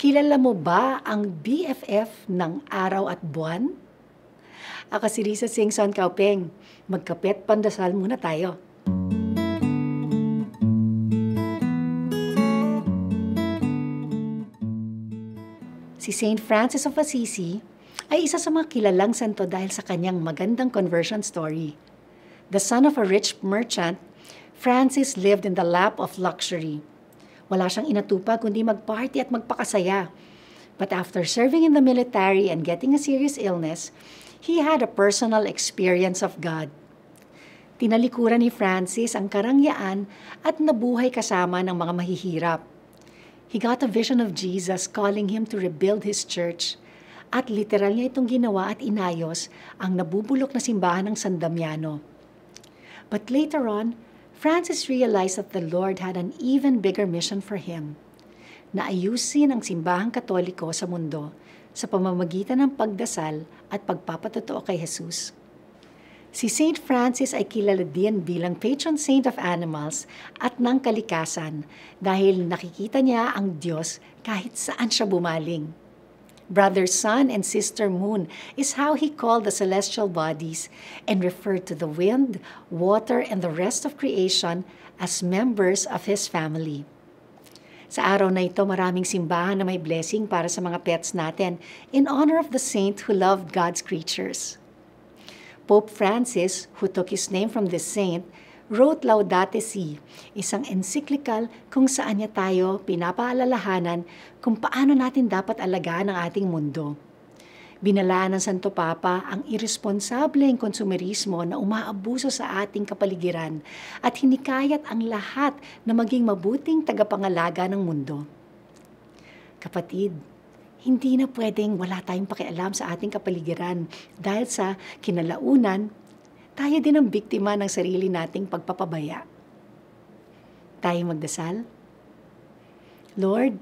Kilala mo ba ang BFF ng araw at buwan? Ako si Risa Singson Kaupeng. Magkapet pandasal muna tayo. Si St. Francis of Assisi ay isa sa mga kilalang santo dahil sa kanyang magandang conversion story. The son of a rich merchant, Francis lived in the lap of luxury – wala siyang inatupag kundi magparty at magpakasaya. But after serving in the military and getting a serious illness, he had a personal experience of God. Tinalikuran ni Francis ang karangyaan at nabuhay kasama ng mga mahihirap. He got a vision of Jesus calling him to rebuild his church. At literal niya itong ginawa at inayos ang nabubulok na simbahan ng San Sandamiano. But later on, Francis realized that the Lord had an even bigger mission for him, Naayusin ayusin ang simbahang katoliko sa mundo sa pamamagitan ng pagdasal at pagpapatotoo kay Jesus. Si St. Francis ay kilala din bilang patron saint of animals at ng kalikasan dahil nakikita niya ang Diyos kahit saan siya bumaling. Brother Sun and Sister Moon is how he called the celestial bodies and referred to the wind, water, and the rest of creation as members of his family. Sa araw na ito, maraming simbahan na may blessing para sa mga pets natin in honor of the saint who loved God's creatures. Pope Francis, who took his name from this saint, wrote Laudate Si, isang encyclical kung saan niya tayo pinapaalalahanan kung paano natin dapat alagaan ang ating mundo. Binalaan ng Santo Papa ang irresponsableng konsumerismo na umaabuso sa ating kapaligiran at hinikayat ang lahat na maging mabuting tagapangalaga ng mundo. Kapatid, hindi na pwedeng wala tayong pakialam sa ating kapaligiran dahil sa kinalaunan, tayo din ang biktima ng sarili nating pagpapabaya. Tayo magdasal. Lord,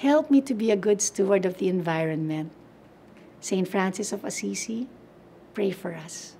help me to be a good steward of the environment. St. Francis of Assisi, pray for us.